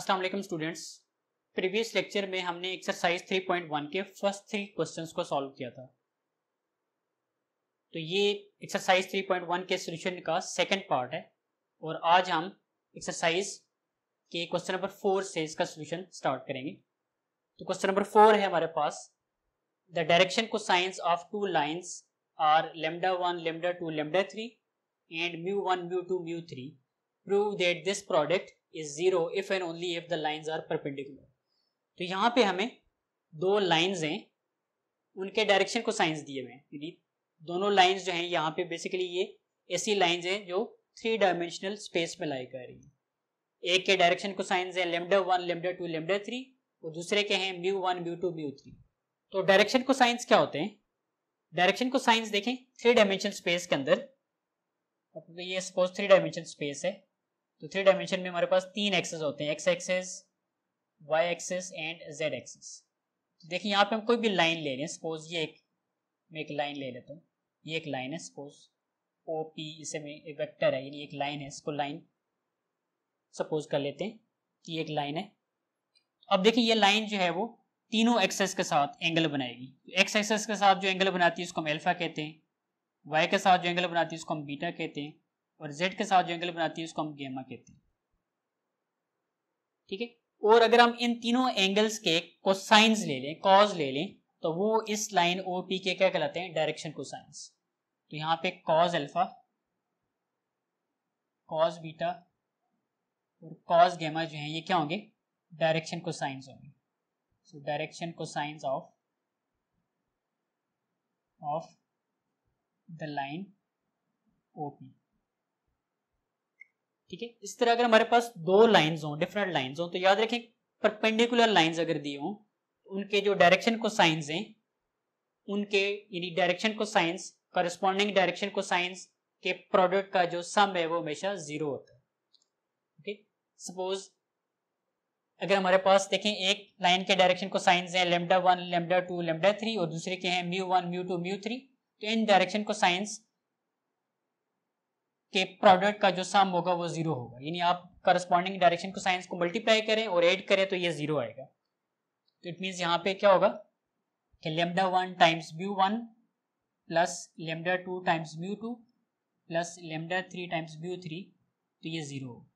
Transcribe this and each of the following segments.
अस्सलाम वालेकुम students previous lecture में हमने एक्सरसाइज 3.1 के फर्स्ट थ्री क्वेश्चंस को सॉल्व किया था तो ये एक्सरसाइज 3.1 के सॉल्यूशन का सेकंड पार्ट है और आज हम एक्सरसाइज के क्वेश्चन नंबर फोर से इसका सॉल्यूशन स्टार्ट करेंगे तो क्वेश्चन नंबर फोर है हमारे पास the direction cosines of two lines are lambda one lambda two lambda three and mu one mu two mu three prove that this product is zero if and only if the lines are perpendicular तो यहाँ पे हमें दो lines हैं उनके direction को science दिए हुए हैं दोनों लाइन्स जो हैं यहाँ पे बेसिकली ये ऐसी लाइन्स हैं जो थ्री डायमेंशनल स्पेस में लाई कर रही हैं एक के डायरेक्शन को साइंस है lambda one lambda two lambda three और दूसरे के हैं mu one mu two mu three तो डायरेक्शन को साइंस क्या होते हैं डायरेक्शन को साइंस देखें थ्री डायमेंशन स्पेस के अंदर ये सपोज थ्री डायमेंशन स्पेस है तो थ्री डायमेंशन में हमारे पास तीन एक्सेस होते हैं x axes y axes and z axes देखिए यहाँ पे हम कोई भी लाइन ले रहे हैं सपोज ये एक मैं एक लाइन ले लेता हूँ ये एक लाइन है सपोज ओ पी इसे में एक वेक्टर है यानी एक लाइन है इसको लाइन सपोज कर लेते हैं कि एक लाइन है अब देखिए ये लाइन जो है वो तीनों एक्सेस के साथ एंगल बनाएगी एक्स एक्सेस के साथ जो एंगल बनाती है उसको हम एल्फा कहते हैं वाई के साथ जो एंगल बनाती है उसको हम बीटा कहते हैं और जेड के साथ जो एंगल बनाती है उसको हम गेमा कहते हैं ठीक है और अगर हम इन तीनों एंगल्स के कोसाइंस ले लें कॉज ले लें तो वो इस लाइन ओ पी के क्या कहलाते हैं डायरेक्शन कोसाइंस तो यहां पे कॉज अल्फा कॉज बीटा और कॉज गेमा जो है ये क्या होंगे डायरेक्शन कोसाइंस होंगे so direction cosines of of the line OP ठीक है इस तरह अगर हमारे पास दो लाइन हो डिफरेंट लाइन हो तो याद रखें परपेंडिकुलर लाइन अगर दी हों तो उनके जो डायरेक्शन को साइंस हैं उनके यानी direction cosines corresponding direction cosines के प्रोडक्ट का जो सम है वो हमेशा जीरो होता है ओके सपोज अगर हमारे पास देखें एक लाइन के डायरेक्शन को साइंस है lambda one lambda two lambda three और दूसरे के हैं mu one mu two mu three तो इन डायरेक्शन को साइंस के प्रोडक्ट का जो सम होगा वो जीरो होगा यानी आप करस्पॉन्डिंग डायरेक्शन को साइंस को मल्टीप्लाई करें और एड करें तो ये जीरो आएगा तो इट मीन्स यहाँ पे क्या होगा कि lambda one times mu one plus lambda two times mu two plus lambda three times mu three तो ये जीरो होगा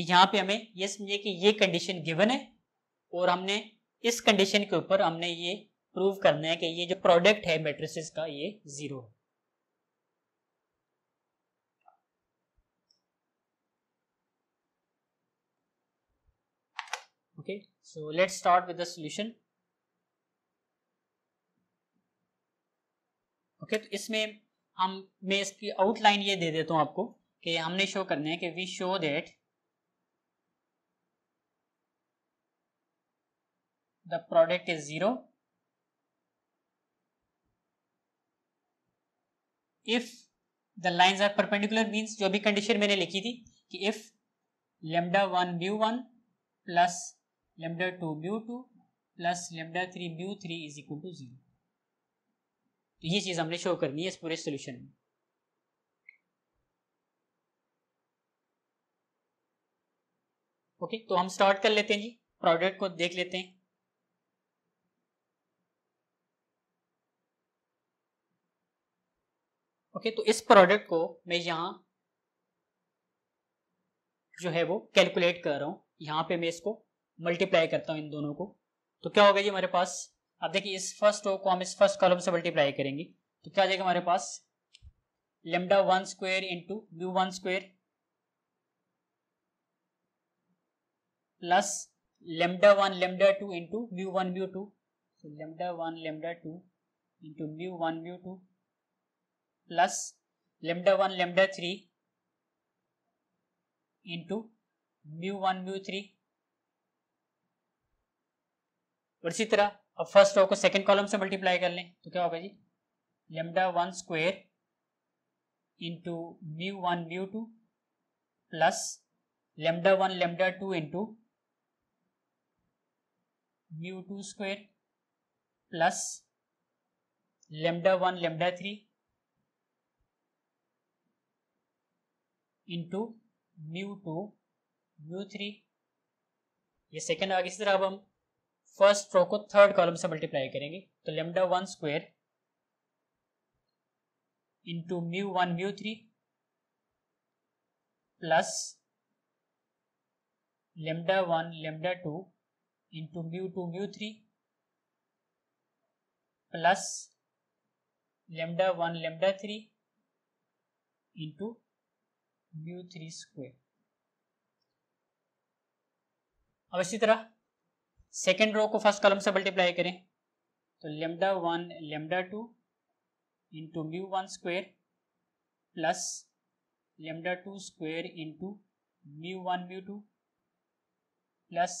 यहाँ पे हमें ये समझिए कि ये कंडीशन गिवन है और हमने इस कंडीशन के ऊपर हमने ये प्रूव करना है कि ये जो प्रोडक्ट है मेट्रिस का ये जीरो है So let's start with the solution. Okay okay, तो इसमें हम मैं इसकी आउटलाइन ये दे देता हूँ आपको कि हमने शो करना है कि we show that the product is 0 if the lines are perpendicular means जो भी कंडीशन मैंने लिखी थी कि if lambda 1 mu 1 plus lambda 2 mu 2 plus lambda three mu three is equal to zero तो ये चीज़ हमने शो करनी है इस पूरे सोल्यूशन में ओके तो हम स्टार्ट कर लेते हैं जी प्रोडक्ट को देख लेते हैं ओके तो इस प्रोडक्ट को मैं यहां जो है वो कैलकुलेट कर रहा हूं यहां पे मैं इसको मल्टीप्लाई करता हूँ इन दोनों को तो क्या होगा जी हमारे पास अब देखिए इस फर्स्ट रो को हम इस फर्स्ट कॉलम से मल्टीप्लाई करेंगे तो क्या आ जाएगा हमारे पास lambda one square into mu one square plus lambda one lambda two into mu one mu two lambda one lambda two into mu one 1 two plus lambda one lambda three into mu one mu three और इसी तरह अब first row को second column से multiply कर लें तो क्या होगा जी lambda one square into mu one mu two plus lambda one lambda two into mu two square plus lambda one lambda three into mu two mu three ये second आगे इसी तरह अब हम फर्स्ट रो को थर्ड कॉलम से multiply करेंगे तो lambda one square into mu one mu three plus lambda one lambda two into mu two mu three plus lambda one lambda three into mu three square अब इसी तरह second row को first column से multiply करें तो lambda one lambda two into mu one square plus lambda two square into mu one mu two plus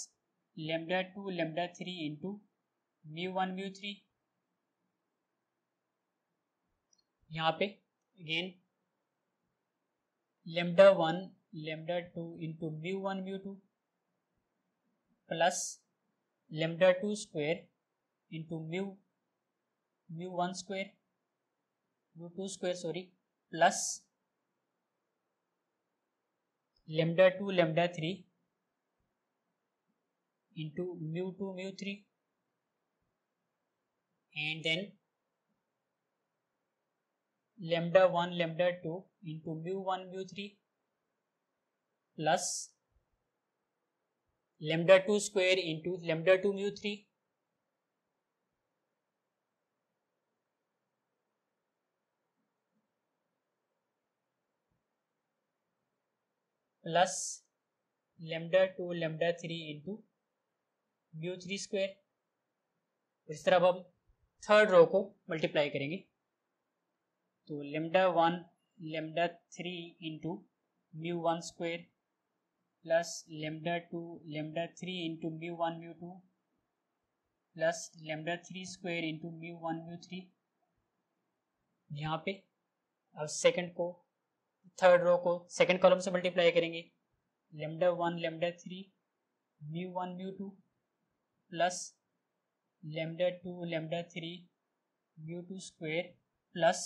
lambda two lambda three into mu one mu three यहाँ पे again lambda one lambda two into mu one mu two plus lambda 2 square into mu mu 1 square mu 2 square sorry plus lambda 2 lambda 3 into mu 2 mu 3 and then lambda 1 lambda 2 into mu 1 mu 3 plus lambda 2 square into lambda 2 mu 3 plus lambda 2 lambda 3 into mu 3 square इस तरह अब हम third row को multiply करेंगे तो lambda one lambda three into mu one square plus lambda two lambda three into mu one mu two plus lambda three square into mu one mu three यहाँ पे अब सेकंड को third row को second column से multiply करेंगे lambda one lambda three mu one mu two plus lambda two lambda three mu two square plus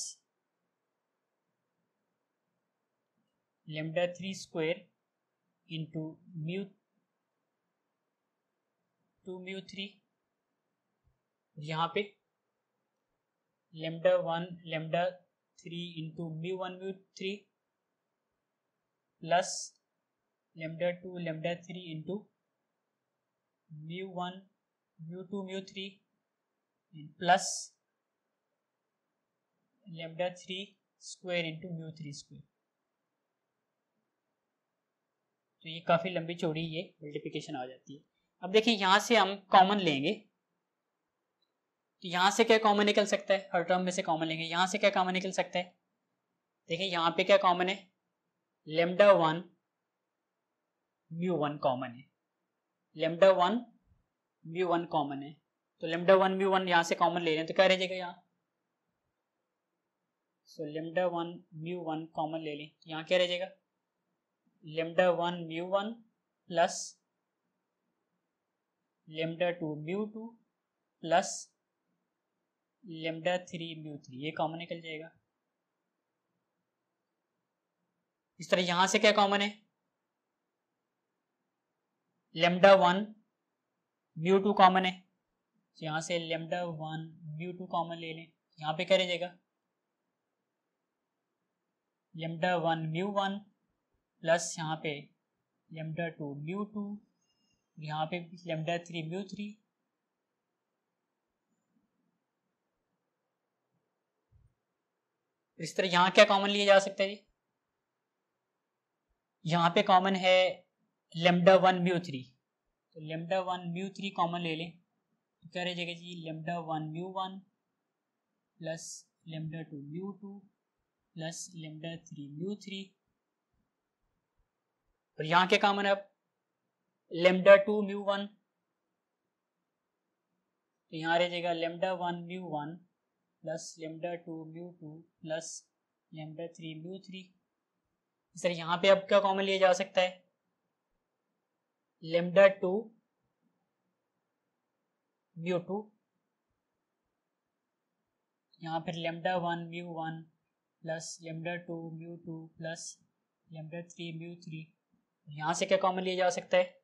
lambda three square into mu 2 mu 3 यहाँ पे lambda one lambda three into mu one mu three plus lambda two lambda three into mu one mu two mu three plus lambda three square into mu three square तो ये काफ़ी लंबी चौड़ी ये multiplication आ जाती है अब देखिए यहां से हम कॉमन लेंगे तो यहां से क्या कॉमन निकल सकता है हर टर्म में से कॉमन लेंगे यहां से क्या कॉमन निकल सकता है देखिए यहां पे क्या कॉमन है lambda one mu one common है lambda one mu one common है तो लेमडा वन म्यू वन यहां से कॉमन ले रहे हैं तो क्या रह जाएगा यहाँ so lambda one mu one common ले लें यहाँ क्या रह जाएगा lambda 1 mu 1 plus lambda 2 mu 2 plus lambda three mu three ये कॉमन निकल जाएगा इस तरह यहां से क्या कॉमन है lambda one mu two common है तो यहां से lambda one mu two common ले लें यहां पे क्या रह जाएगा lambda one mu one plus यहाँ पे लेमडा टू म्यू टू यहाँ पे लेमडा थ्री म्यू थ्री इस तरह यहाँ क्या कॉमन लिया जा सकता है जी यहाँ पे कॉमन है लेमडा वन म्यू थ्री तो lambda one mu three common ले लें तो क्या रह जाएगा जी lambda one mu one plus lambda two mu two plus lambda three mu three और यहां क्या कॉमन है अब लेमडा टू म्यू वन तो यहां रह जाएगा lambda one mu one plus lambda two mu two plus lambda three mu three sir यहां पे अब क्या कॉमन लिया जा सकता है लेमडा टू म्यू टू यहां पर lambda one mu one plus lambda two mu two plus lambda three mu three यहां से क्या कॉमन लिया जा सकता है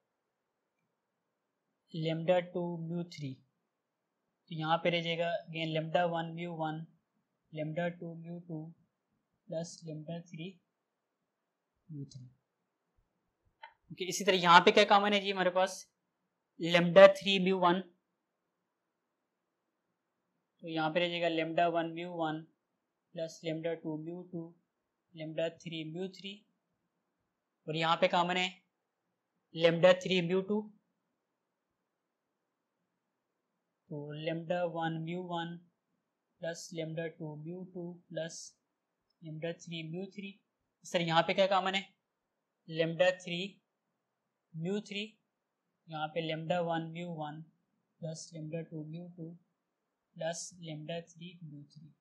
लेमडा टू म्यू थ्री तो यहाँ पे रह जाएगा again lambda one mu one lambda two mu two plus lambda three mu three okay इसी तरह यहाँ पे क्या कॉमन है जी हमारे पास लेमडा थ्री म्यू वन तो यहाँ पे रह जाएगा lambda one mu one plus lambda two mu two lambda three mu three और यहां पे कॉमन है लेमडा थ्री म्यू टू तो lambda one mu one plus lambda two mu two plus lambda three mu three sir यहाँ पे क्या common है lambda three mu three यहाँ पे lambda one mu one plus lambda two mu two plus lambda three mu three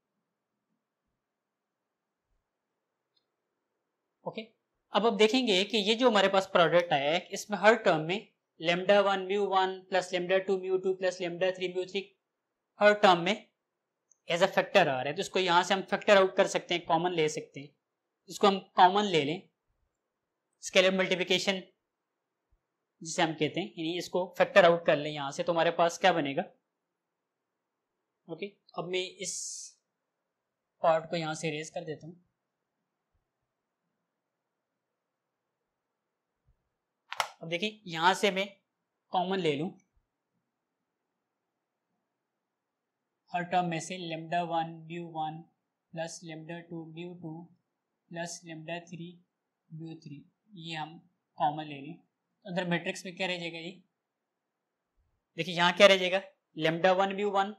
okay okay? अब अब देखेंगे कि ये जो हमारे पास प्रोडक्ट आया है इसमें हर टर्म में lambda one mu one plus lambda two mu two plus lambda three mu three हर टर्म में एज अ फैक्टर आ रहा है तो इसको यहाँ से हम फैक्टर आउट कर सकते हैं कॉमन ले सकते हैं इसको हम कॉमन ले लें स्केलर मल्टीप्लिकेशन जिसे हम कहते हैं यानी इसको फैक्टर आउट कर लें यहाँ से तो हमारे पास क्या बनेगा ओके अब मैं इस पार्ट को यहाँ से रेज कर देता हूँ अब देखिए यहां से मैं कॉमन ले लू हर टर्म में से lambda one mu one plus lambda two mu two plus lambda three mu three ये हम कॉमन ले लें तो अंदर मैट्रिक्स में क्या रह जाएगा जी देखिए यहाँ क्या रह जाएगा लेमडा वन ब्यू वन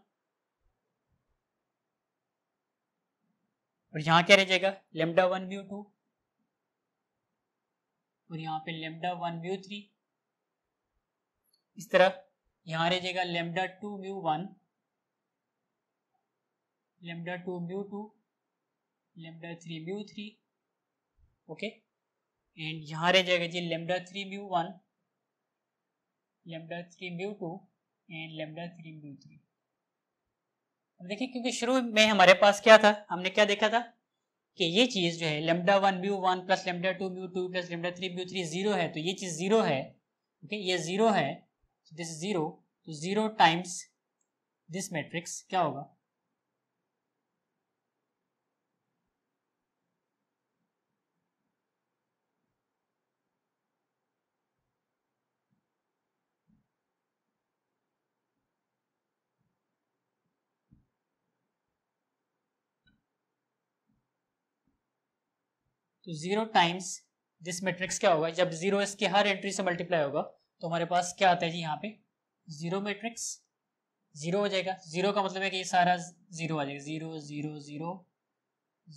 और यहाँ क्या रह जाएगा लेमडा वन ब्यू टू और यहाँ पे लेमडा वन म्यू थ्री इस तरह यहाँ रह जाएगा lambda two mu one lambda two mu two lambda three mu three okay and यहाँ रह जाएगा जी lambda three mu one lambda three mu two and lambda three mu three देखिए क्योंकि शुरू में हमारे पास क्या था हमने क्या देखा था कि ये चीज़ जो है lambda one mu one plus lambda two mu two plus lambda three mu three zero है तो ये चीज़ जीरो है ओके ये जीरो है दिस जीरो तो जीरो टाइम्स दिस मैट्रिक्स क्या होगा तो जीरो टाइम्स दिस मैट्रिक्स क्या होगा जब जीरो इसके हर एंट्री से मल्टीप्लाई होगा तो हमारे पास क्या आता है जी यहाँ पे जीरो मैट्रिक्स जीरो हो जाएगा जीरो का मतलब है कि ये सारा जीरो आ जाएगा zero zero zero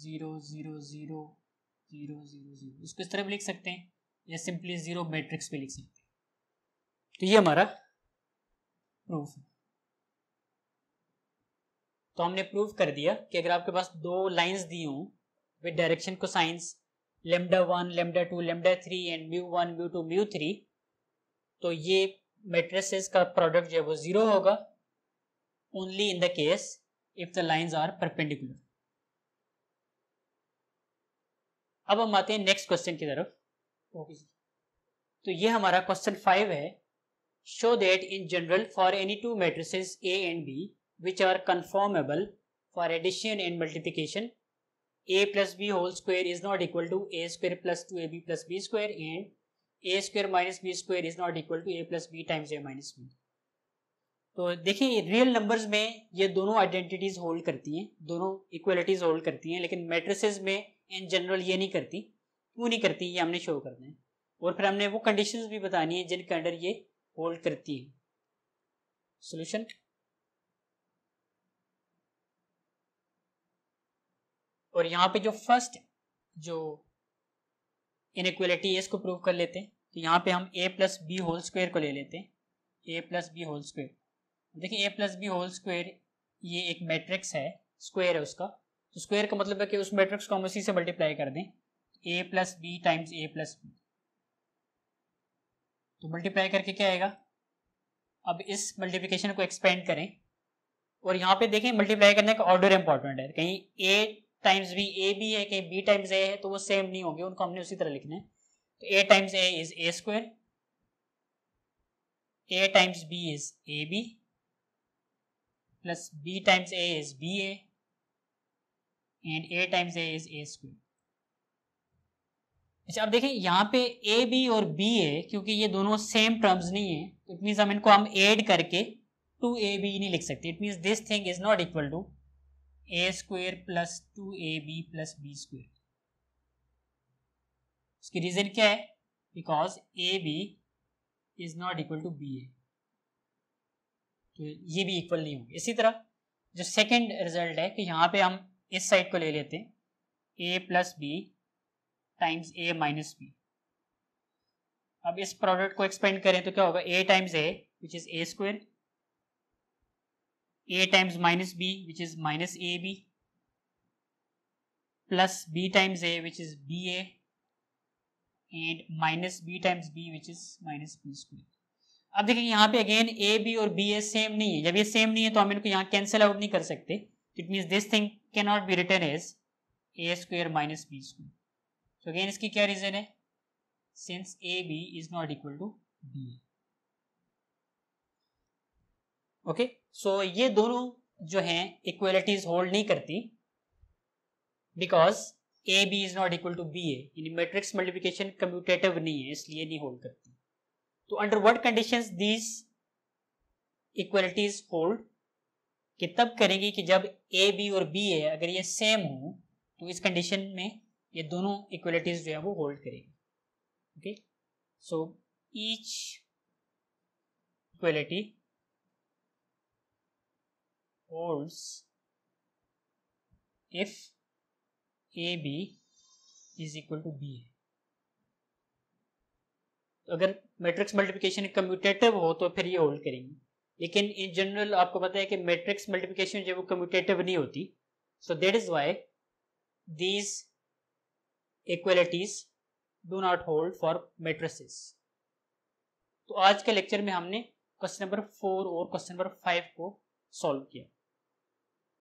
zero zero zero zero zero zero इसको इस तरह भी लिख सकते हैं या सिंपली जीरो मैट्रिक्स पे लिख सकते हैं तो ये हमारा प्रूफ है तो हमने प्रूफ कर दिया कि अगर आपके पास दो लाइंस दी हों with direction cosines lambda one lambda two lambda three and mu one mu two mu three तो ये मेट्रेसेस का प्रोडक्ट जो है वो जीरो होगा only in the case if the lines are perpendicular अब हम आते हैं नेक्स्ट क्वेश्चन की तरफ तो ये हमारा क्वेश्चन फाइव है show that in general for any two matrices A and B which are conformable for addition and multiplication a plus b whole square is not equal to a square plus 2ab plus b square and a square minus b square is not equal to a plus b times a minus b तो देखिए real numbers में ये दोनों identities hold करती हैं दोनों equalities hold करती हैं लेकिन मैट्रिसेस में इन जनरल ये नहीं करती क्यों नहीं करती ये हमने शो करना है और फिर हमने वो कंडीशंस भी बतानी है जिनके अंडर ये होल्ड करती है सोल्यूशन और यहाँ पे जो फर्स्ट जो इनक्वलिटी है इसको प्रूव कर लेते हैं तो यहाँ पे हम A plus B whole square को ले लेते हैं A plus B whole square देखिए A plus B whole square ये एक मैट्रिक्स है स्क्वायर है उसका तो स्क्वायर का मतलब है कि उस मैट्रिक्स को हम उसी से मल्टीप्लाई कर दें A plus B times A plus B तो मल्टीप्लाई करके क्या आएगा अब इस मल्टीप्लिकेशन को एक्सपेंड करें और यहाँ पे देखें मल्टीप्लाई करने का ऑर्डर इंपॉर्टेंट है कहीं ए टाइम्स भी ए भी है कहीं बी टाइम्स ए है तो वो सेम नहीं होंगे उनको हमने उसी तरह लिखना है तो A times A is A square A times B is A B plus B times A is B A and A times A is A square अच्छा अब देखें यहाँ पे ए बी और बी ए क्योंकि ये दोनों सेम टर्म्स नहीं है इट मीन्स हम इनको हम ऐड करके टू ए बी नहीं लिख सकते it means this thing is not equal to A square plus two A B plus B square उसकी रीज़न क्या है because A B is not equal to B A तो ये भी इक्वल नहीं होंगे इसी तरह जो सेकंड रिजल्ट है कि यहाँ पे हम इस साइड को ले लेते हैं A plus B times A minus B अब इस प्रोडक्ट को एक्सपेंड करें तो क्या होगा A times A which is A square a times minus b which is minus ab plus b times a which is ba and minus b times b which is minus b square अब देखिए यहाँ पे again A B और B A same नहीं है जब ये same नहीं है तो हम इनको यहाँ कैंसिल आउट नहीं कर सकते it mean this thing cannot be written as A square minus B square so again इसकी क्या रीजन है since A B is not equal to B A okay so ये दोनों जो हैं इक्वलिटीज होल्ड नहीं करती because A B is not equal to B A यानी मैट्रिक्स कम्प्यूटेटिव कम्यूटेटिव नहीं है इसलिए नहीं होल्ड करती तो under what condition these equalities hold कि तब करेंगी कि जब ए बी और बी ए अगर ये सेम हो तो इस कंडीशन में ये दोनों इक्वलिटीज जो है वो होल्ड करेगी okay so each equality holds if A B is equal to तो अगर मैट्रिक्स मल्टीप्लिकेशन कम्यूटेटिव हो तो फिर ये होल्ड करेंगे लेकिन इन जनरल आपको पता है कि मैट्रिक्स मल्टीप्लिकेशन जो वो कम्यूटेटिव नहीं होती so that is why these equalities do not hold for matrices तो आज के लेक्चर में हमने क्वेश्चन नंबर फोर और क्वेश्चन नंबर फाइव को सॉल्व किया